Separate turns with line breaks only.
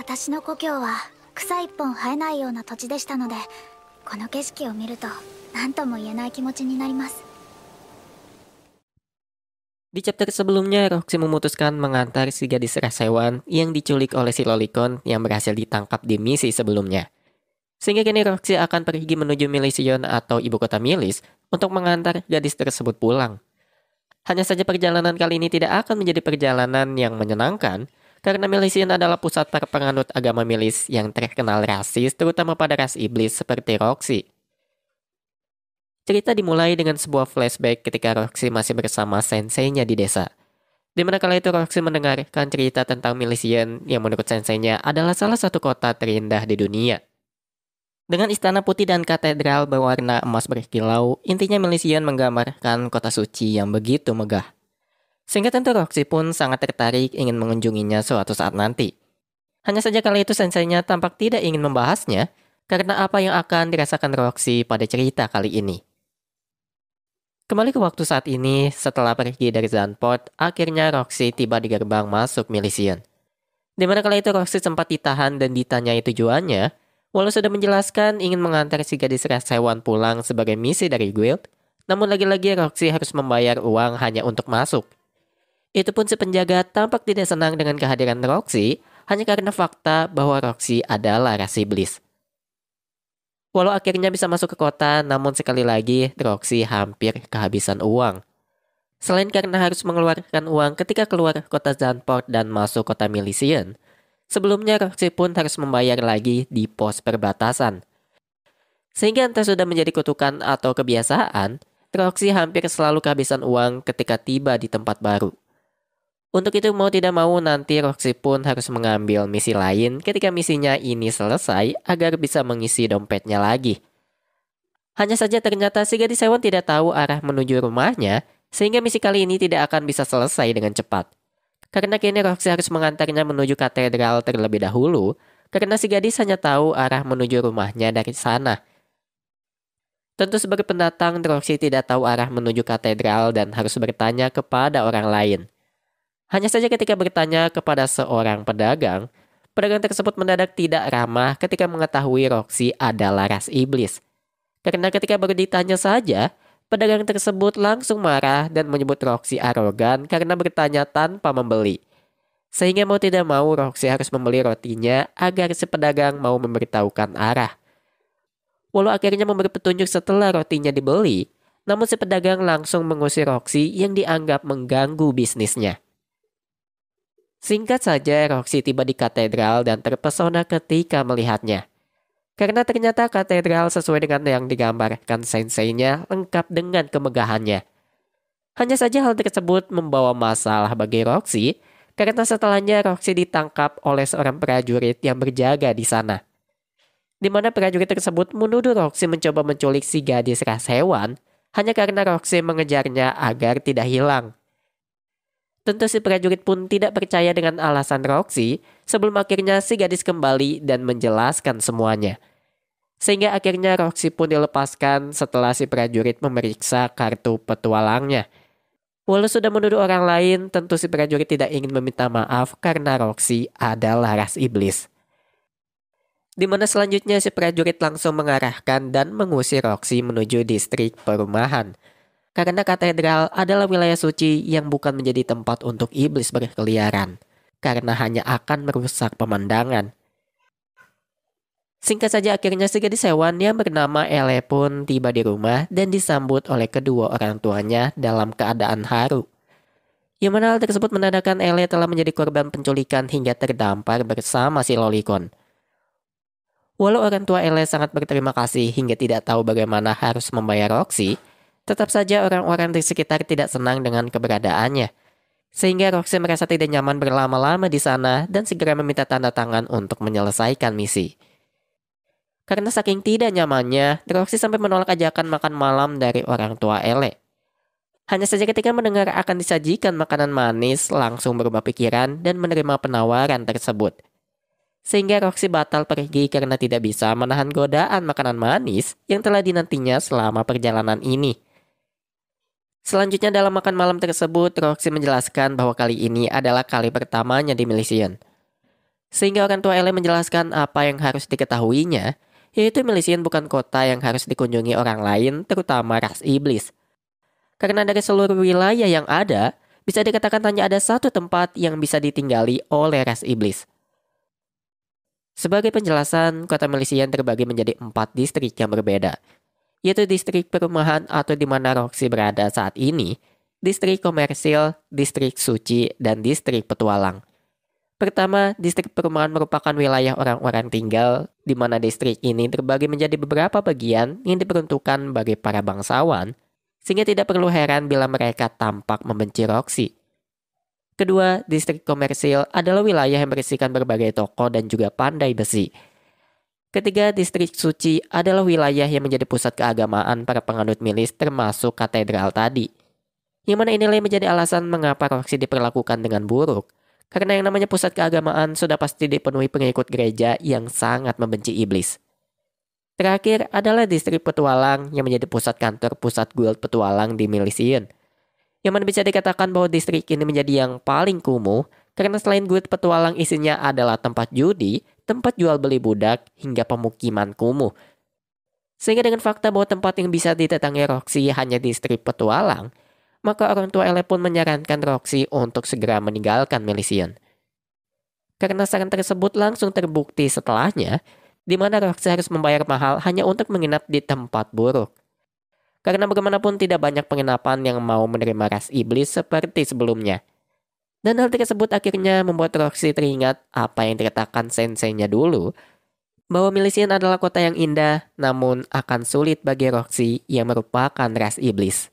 私の故郷は草一本生えないような土地でしたのでこの景色を見ると何とも言えない気持ちになります Di chapter sebelumnya, Roxy memutuskan mengantar si gadis ras hewan yang diculik oleh si Lolicon yang berhasil ditangkap di misi sebelumnya. Sehingga kini Roxy akan pergi menuju Milision atau ibu kota Milis untuk mengantar gadis tersebut pulang. Hanya saja perjalanan kali ini tidak akan menjadi perjalanan yang menyenangkan, karena milisian adalah pusat para penganut agama Milis yang terkenal rasis, terutama pada ras iblis seperti Roxy. Cerita dimulai dengan sebuah flashback ketika Roxy masih bersama senseinya di desa. Di mana kala itu Roxy mendengarkan cerita tentang milisian yang menurut senseinya adalah salah satu kota terindah di dunia. Dengan istana putih dan katedral berwarna emas berkilau, intinya milisian menggambarkan kota suci yang begitu megah. Sehingga tentu Roxy pun sangat tertarik ingin mengunjunginya suatu saat nanti. Hanya saja kali itu senseinya tampak tidak ingin membahasnya karena apa yang akan dirasakan Roxy pada cerita kali ini. Kembali ke waktu saat ini, setelah pergi dari Zanport, akhirnya Roxy tiba di gerbang masuk milisian. di mana kala itu Roxy sempat ditahan dan ditanyai tujuannya, walau sudah menjelaskan ingin mengantar si gadis ras hewan pulang sebagai misi dari guild, namun lagi-lagi Roxy harus membayar uang hanya untuk masuk – itu pun si penjaga tampak tidak senang dengan kehadiran Roxy hanya karena fakta bahwa Roxy adalah ras iblis. Walau akhirnya bisa masuk ke kota, namun sekali lagi Roxy hampir kehabisan uang. Selain karena harus mengeluarkan uang ketika keluar kota Zanport dan masuk kota Milisian, sebelumnya Roxy pun harus membayar lagi di pos perbatasan – sehingga entah sudah menjadi kutukan atau kebiasaan, Roxy hampir selalu kehabisan uang ketika tiba di tempat baru. Untuk itu mau tidak mau nanti Roxy pun harus mengambil misi lain ketika misinya ini selesai agar bisa mengisi dompetnya lagi. Hanya saja ternyata si gadis hewan tidak tahu arah menuju rumahnya sehingga misi kali ini tidak akan bisa selesai dengan cepat. Karena kini Roxy harus mengantarnya menuju katedral terlebih dahulu karena si gadis hanya tahu arah menuju rumahnya dari sana. Tentu sebagai pendatang, Roxy tidak tahu arah menuju katedral dan harus bertanya kepada orang lain – hanya saja ketika bertanya kepada seorang pedagang, pedagang tersebut mendadak tidak ramah ketika mengetahui Roxy adalah ras iblis. Karena ketika baru ditanya saja, pedagang tersebut langsung marah dan menyebut Roxy arogan karena bertanya tanpa membeli. Sehingga mau tidak mau Roxy harus membeli rotinya agar si pedagang mau memberitahukan arah. Walau akhirnya memberi petunjuk setelah rotinya dibeli, namun si pedagang langsung mengusir Roxy yang dianggap mengganggu bisnisnya. Singkat saja, Roxy tiba di katedral dan terpesona ketika melihatnya. Karena ternyata katedral sesuai dengan yang digambarkan senseinya lengkap dengan kemegahannya. Hanya saja hal tersebut membawa masalah bagi Roxy karena setelahnya Roxy ditangkap oleh seorang prajurit yang berjaga di sana. Di mana prajurit tersebut menuduh Roxy mencoba menculik si gadis ras hewan hanya karena Roxy mengejarnya agar tidak hilang. Tentu si prajurit pun tidak percaya dengan alasan Roxy sebelum akhirnya si gadis kembali dan menjelaskan semuanya. Sehingga akhirnya Roxy pun dilepaskan setelah si prajurit memeriksa kartu petualangnya. Walau sudah menuduh orang lain, tentu si prajurit tidak ingin meminta maaf karena Roxy adalah ras iblis. Di mana selanjutnya si prajurit langsung mengarahkan dan mengusir Roxy menuju distrik perumahan. Karena katedral adalah wilayah suci yang bukan menjadi tempat untuk iblis berkeliaran, karena hanya akan merusak pemandangan. Singkat saja akhirnya si gadis hewan yang bernama Ele pun tiba di rumah dan disambut oleh kedua orang tuanya dalam keadaan haru. Yang mana hal tersebut menandakan Ele telah menjadi korban penculikan hingga terdampar bersama si Lolicon. Walau orang tua Ele sangat berterima kasih hingga tidak tahu bagaimana harus membayar Roxy, Tetap saja orang-orang di sekitar tidak senang dengan keberadaannya. Sehingga Roxy merasa tidak nyaman berlama-lama di sana dan segera meminta tanda tangan untuk menyelesaikan misi. Karena saking tidak nyamannya, Roxy sampai menolak ajakan makan malam dari orang tua Ele. Hanya saja ketika mendengar akan disajikan makanan manis, langsung berubah pikiran dan menerima penawaran tersebut. Sehingga Roxy batal pergi karena tidak bisa menahan godaan makanan manis yang telah dinantinya selama perjalanan ini. Selanjutnya dalam makan malam tersebut, Roxy menjelaskan bahwa kali ini adalah kali pertamanya di Milician, Sehingga orang tua Ellie menjelaskan apa yang harus diketahuinya, yaitu Milician bukan kota yang harus dikunjungi orang lain, terutama ras iblis. Karena dari seluruh wilayah yang ada, bisa dikatakan hanya ada satu tempat yang bisa ditinggali oleh ras iblis. Sebagai penjelasan, kota Milisian terbagi menjadi empat distrik yang berbeda, yaitu distrik perumahan atau di mana Roxy berada saat ini, distrik komersil, distrik suci, dan distrik petualang. Pertama, distrik perumahan merupakan wilayah orang-orang tinggal, di mana distrik ini terbagi menjadi beberapa bagian yang diperuntukkan bagi para bangsawan, sehingga tidak perlu heran bila mereka tampak membenci Roxy. Kedua, distrik komersil adalah wilayah yang berisikan berbagai toko dan juga pandai besi. Ketiga, distrik suci adalah wilayah yang menjadi pusat keagamaan para penganut milis termasuk katedral tadi. Yang mana inilah yang menjadi alasan mengapa Roksi diperlakukan dengan buruk. Karena yang namanya pusat keagamaan sudah pasti dipenuhi pengikut gereja yang sangat membenci iblis. Terakhir adalah distrik petualang yang menjadi pusat kantor pusat guild petualang di Milisian. Yang mana bisa dikatakan bahwa distrik ini menjadi yang paling kumuh karena selain guild petualang isinya adalah tempat judi, tempat jual beli budak, hingga pemukiman kumuh. Sehingga dengan fakta bahwa tempat yang bisa ditetangi Roxy hanya di strip petualang, maka orang tua Ele pun menyarankan Roxy untuk segera meninggalkan Melisian. Karena saran tersebut langsung terbukti setelahnya, di mana Roxy harus membayar mahal hanya untuk menginap di tempat buruk. Karena bagaimanapun tidak banyak penginapan yang mau menerima ras iblis seperti sebelumnya – dan hal tersebut akhirnya membuat Roxy teringat apa yang dikatakan senseinya dulu, bahwa Milisian adalah kota yang indah, namun akan sulit bagi Roxy yang merupakan ras iblis.